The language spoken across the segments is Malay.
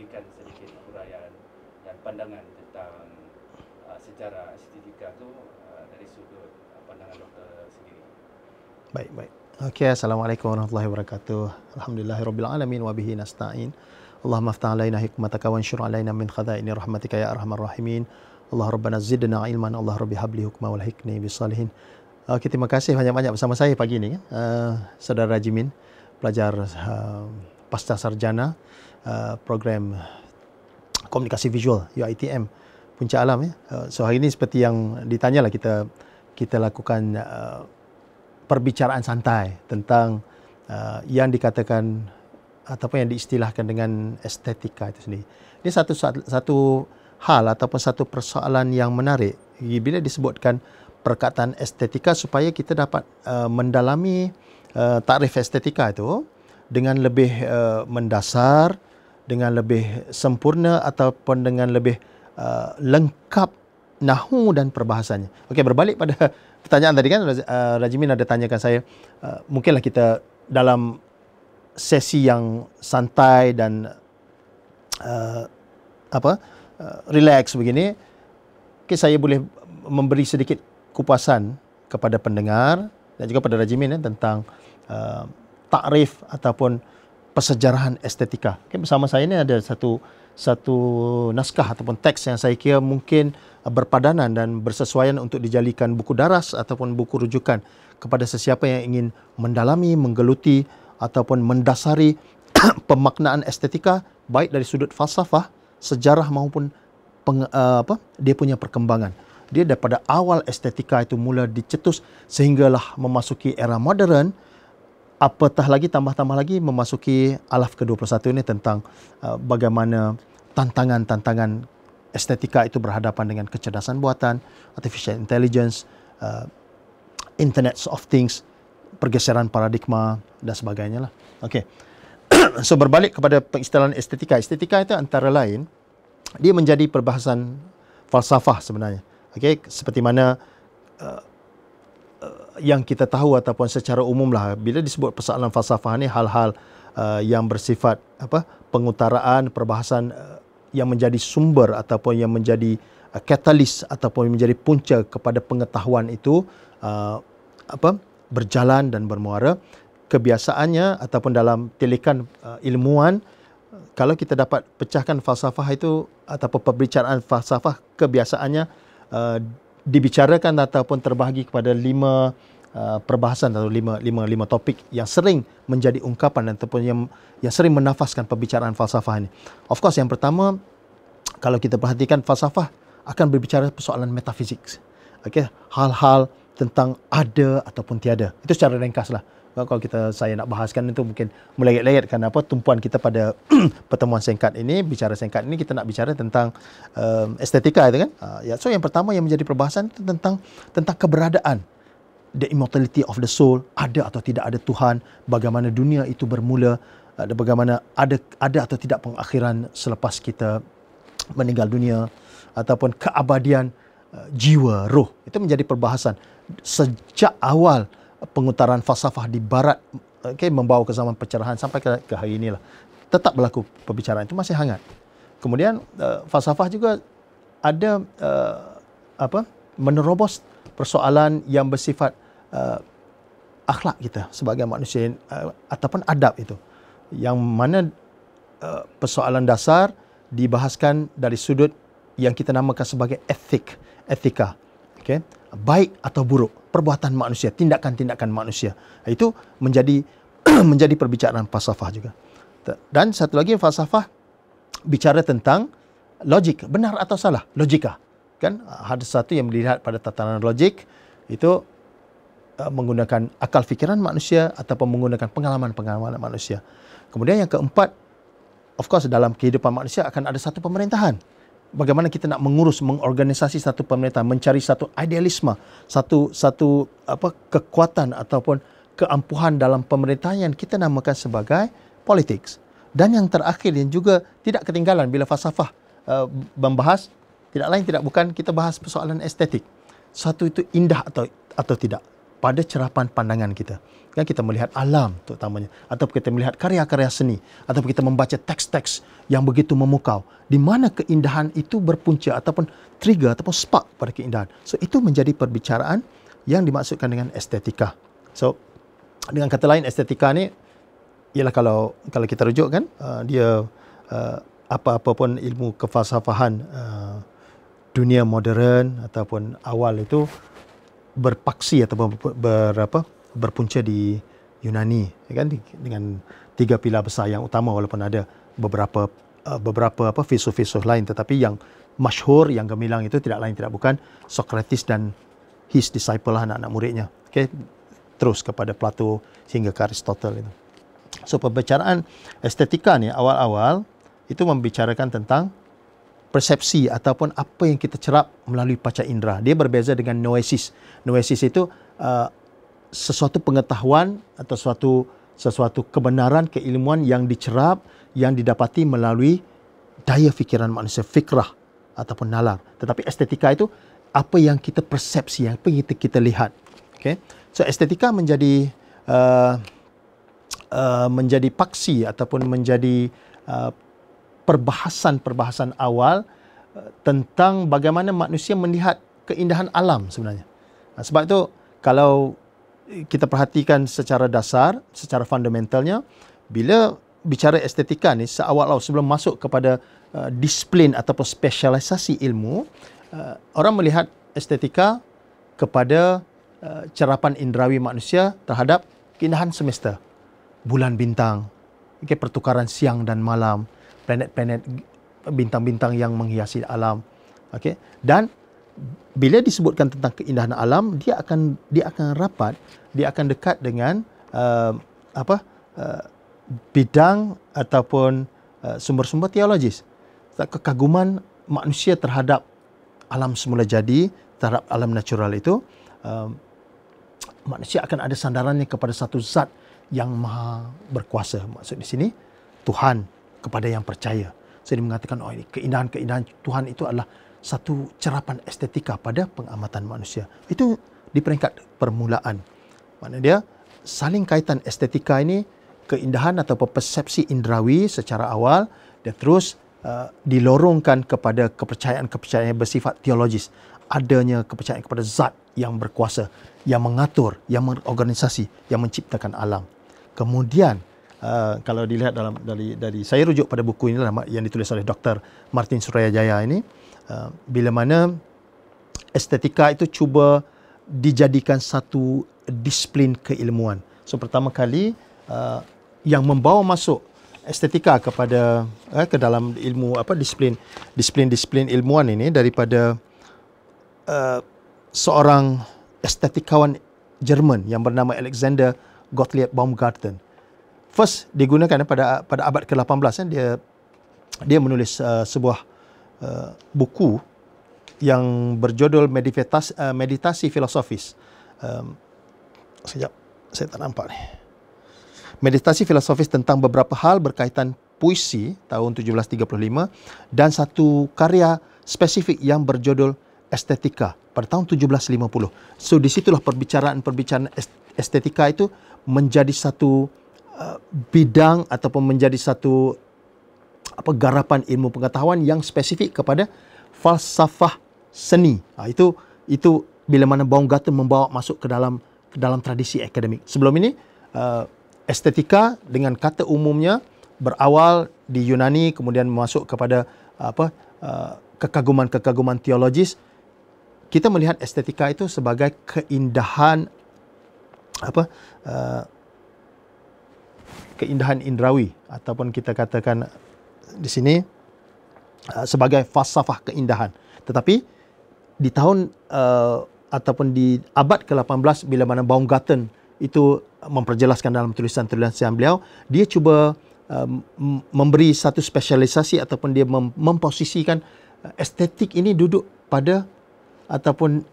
berikan sedikit huraian dan pandangan tentang uh, sejarah estetika tu uh, dari sudut uh, pandangan doktor sendiri. Baik, baik. Okey, assalamualaikum warahmatullahi wabarakatuh. Alhamdulillahirobbilalamin wa bihi nasta'in. اللهم افتح علينا حكمتك وانشر علينا من خزائن رحمتك يا ارحم الراحمين الله ربنا ilman علما الله ربي هب لي حكمه والحكمه بالصالحين Okay, terima kasih banyak-banyak bersama saya pagi ini. Ya. Uh, saudara Jimin, pelajar uh, pasca sarjana uh, program komunikasi visual UITM Puncak Alam ya. Uh, so hari ini seperti yang ditanya lah kita kita lakukan uh, perbicaraan santai tentang uh, yang dikatakan ataupun yang diistilahkan dengan estetika itu sendiri. Ini satu satu hal ataupun satu persoalan yang menarik bila disebutkan perkataan estetika supaya kita dapat uh, mendalami uh, takrif estetika itu dengan lebih uh, mendasar uh, dengan lebih sempurna ataupun dengan lebih uh, lengkap nahu dan perbahasannya. Okey, berbalik pada pertanyaan tadi kan, uh, Rajimin ada tanyakan saya, uh, mungkinlah kita dalam sesi yang santai dan uh, apa uh, relax begini, okay, saya boleh memberi sedikit kupasan kepada pendengar dan juga pada Rajimin eh, tentang uh, takrif ataupun uh, Pesejarahan estetika. Okay, bersama saya ini ada satu satu naskah ataupun teks yang saya kira mungkin berpadanan dan bersesuaian untuk dijalikan buku daras ataupun buku rujukan kepada sesiapa yang ingin mendalami, menggeluti ataupun mendasari pemaknaan estetika baik dari sudut falsafah, sejarah maupun peng, uh, eh, apa dia punya perkembangan. Dia daripada awal estetika itu mula dicetus sehinggalah memasuki era modern apatah lagi tambah-tambah lagi memasuki alaf ke-21 ini tentang uh, bagaimana tantangan-tantangan estetika itu berhadapan dengan kecerdasan buatan, artificial intelligence, uh, internet of things, pergeseran paradigma dan sebagainya lah. Okey. so berbalik kepada pengistilahan estetika. Estetika itu antara lain dia menjadi perbahasan falsafah sebenarnya. Okey, seperti mana uh, yang kita tahu ataupun secara umumlah bila disebut persoalan falsafah ni hal-hal uh, yang bersifat apa pengutaraan perbahasan uh, yang menjadi sumber ataupun yang menjadi uh, katalis ataupun menjadi punca kepada pengetahuan itu uh, apa berjalan dan bermuara kebiasaannya ataupun dalam tilikan uh, ilmuan kalau kita dapat pecahkan falsafah itu ataupun perbicaraan falsafah kebiasaannya uh, dibicarakan ataupun terbahagi kepada lima uh, perbahasan atau lima, lima, lima topik yang sering menjadi ungkapan dan ataupun yang, yang sering menafaskan pembicaraan falsafah ini. Of course yang pertama, kalau kita perhatikan falsafah akan berbicara persoalan metafizik. Okay? Hal-hal tentang ada ataupun tiada. Itu secara ringkaslah. Kalau kita saya nak bahaskan itu mungkin melayat-layat kerana apa tumpuan kita pada pertemuan singkat ini bicara singkat ini kita nak bicara tentang um, estetika itu kan. Uh, ya so yang pertama yang menjadi perbahasan itu tentang tentang keberadaan the immortality of the soul ada atau tidak ada Tuhan bagaimana dunia itu bermula ada bagaimana ada ada atau tidak pengakhiran selepas kita meninggal dunia ataupun keabadian uh, jiwa roh itu menjadi perbahasan sejak awal pengutaran falsafah di barat okay, membawa ke zaman pencerahan sampai ke, ke hari inilah tetap berlaku perbincangan itu masih hangat kemudian uh, falsafah juga ada uh, apa menerobos persoalan yang bersifat uh, akhlak kita sebagai manusia uh, ataupun adab itu yang mana uh, persoalan dasar dibahaskan dari sudut yang kita namakan sebagai etik etika okey baik atau buruk perbuatan manusia tindakan-tindakan manusia itu menjadi menjadi perbicaraan falsafah juga dan satu lagi falsafah bicara tentang logik benar atau salah logika kan ada satu yang dilihat pada tatanan logik itu eh, menggunakan akal fikiran manusia ataupun menggunakan pengalaman-pengalaman manusia. Kemudian yang keempat, of course dalam kehidupan manusia akan ada satu pemerintahan bagaimana kita nak mengurus mengorganisasi satu pemerintahan mencari satu idealisme satu satu apa kekuatan ataupun keampuhan dalam pemerintahan yang kita namakan sebagai politics dan yang terakhir yang juga tidak ketinggalan bila falsafah uh, membahas tidak lain tidak bukan kita bahas persoalan estetik satu itu indah atau atau tidak pada cerapan pandangan kita. Kan kita melihat alam terutamanya. Atau kita melihat karya-karya seni. Atau kita membaca teks-teks yang begitu memukau. Di mana keindahan itu berpunca ataupun trigger ataupun spark pada keindahan. So itu menjadi perbicaraan yang dimaksudkan dengan estetika. So dengan kata lain estetika ni ialah kalau kalau kita rujuk kan uh, dia uh, apa-apa pun ilmu kefalsafahan uh, dunia modern ataupun awal itu berpaksi atau berapa berpunca di Yunani ya kan dengan tiga pilar besar yang utama walaupun ada beberapa eh, beberapa apa filsuf-filsuf lain tetapi yang masyhur yang gemilang itu tidak lain tidak bukan Socrates dan his disciple lah anak-anak muridnya okay? terus kepada Plato sehingga ke Aristotle itu so pembicaraan estetika ni awal-awal itu membicarakan tentang persepsi ataupun apa yang kita cerap melalui panca indera. Dia berbeza dengan noesis. Noesis itu uh, sesuatu pengetahuan atau sesuatu sesuatu kebenaran keilmuan yang dicerap yang didapati melalui daya fikiran manusia fikrah ataupun nalar. Tetapi estetika itu apa yang kita persepsi, apa yang kita, kita lihat. Okay. So estetika menjadi uh, uh, menjadi paksi ataupun menjadi uh, perbahasan-perbahasan awal eh, tentang bagaimana manusia melihat keindahan alam sebenarnya. Sebab itu kalau kita perhatikan secara dasar, secara fundamentalnya, bila bicara estetika ni seawal-awal sebelum masuk kepada uh, disiplin ataupun spesialisasi ilmu, uh, orang melihat estetika kepada uh, cerapan indrawi manusia terhadap keindahan semesta, bulan bintang, okay, pertukaran siang dan malam, planet-planet bintang-bintang yang menghiasi alam. Okey. Dan bila disebutkan tentang keindahan alam, dia akan dia akan rapat, dia akan dekat dengan uh, apa? Uh, bidang ataupun uh, sumber-sumber teologis. Kekaguman manusia terhadap alam semula jadi, terhadap alam natural itu uh, manusia akan ada sandarannya kepada satu zat yang maha berkuasa maksud di sini Tuhan kepada yang percaya. Sering mengatakan oh ini keindahan-keindahan Tuhan itu adalah satu cerapan estetika pada pengamatan manusia. Itu di peringkat permulaan. Mana dia saling kaitan estetika ini keindahan atau persepsi indrawi secara awal dan terus uh, dilorongkan kepada kepercayaan-kepercayaan bersifat teologis adanya kepercayaan kepada zat yang berkuasa yang mengatur yang mengorganisasi yang menciptakan alam kemudian uh, kalau dilihat dalam dari dari saya rujuk pada buku ini lah, yang ditulis oleh Dr. Martin Suraya Jaya ini uh, bila mana estetika itu cuba dijadikan satu disiplin keilmuan. So pertama kali uh, yang membawa masuk estetika kepada eh, ke dalam ilmu apa disiplin disiplin disiplin ilmuan ini daripada uh, seorang estetikawan Jerman yang bernama Alexander Gottlieb Baumgarten first digunakan pada pada abad ke-18 kan eh, dia dia menulis uh, sebuah uh, buku yang berjudul meditasi, uh, meditasi filosofis. Um, sekejap, saya tak nampak ni. Meditasi filosofis tentang beberapa hal berkaitan puisi tahun 1735 dan satu karya spesifik yang berjudul Estetika pada tahun 1750. So, situlah perbincangan perbincangan estetika itu menjadi satu Uh, bidang ataupun menjadi satu apa garapan ilmu pengetahuan yang spesifik kepada falsafah seni. Ha, itu itu bila mana Baumgarten membawa masuk ke dalam ke dalam tradisi akademik. Sebelum ini uh, estetika dengan kata umumnya berawal di Yunani kemudian masuk kepada uh, apa uh, kekaguman-kekaguman teologis kita melihat estetika itu sebagai keindahan apa uh, keindahan indrawi ataupun kita katakan di sini uh, sebagai falsafah keindahan. Tetapi di tahun uh, ataupun di abad ke-18 bila mana Baumgarten itu memperjelaskan dalam tulisan-tulisan beliau, dia cuba uh, memberi satu spesialisasi ataupun dia mem- memposisikan uh, estetik ini duduk pada ataupun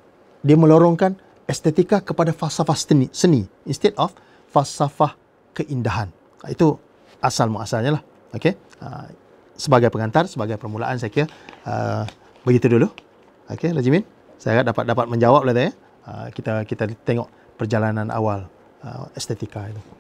dia melorongkan estetika kepada falsafah seni, seni instead of falsafah keindahan. Ah, itu asal muasalnya lah. okay. Ah, sebagai pengantar, sebagai permulaan saya kira uh, begitu dulu. okay, Rajimin. Saya harap dapat dapat menjawab lah tadi. Uh, kita kita tengok perjalanan awal uh, estetika itu.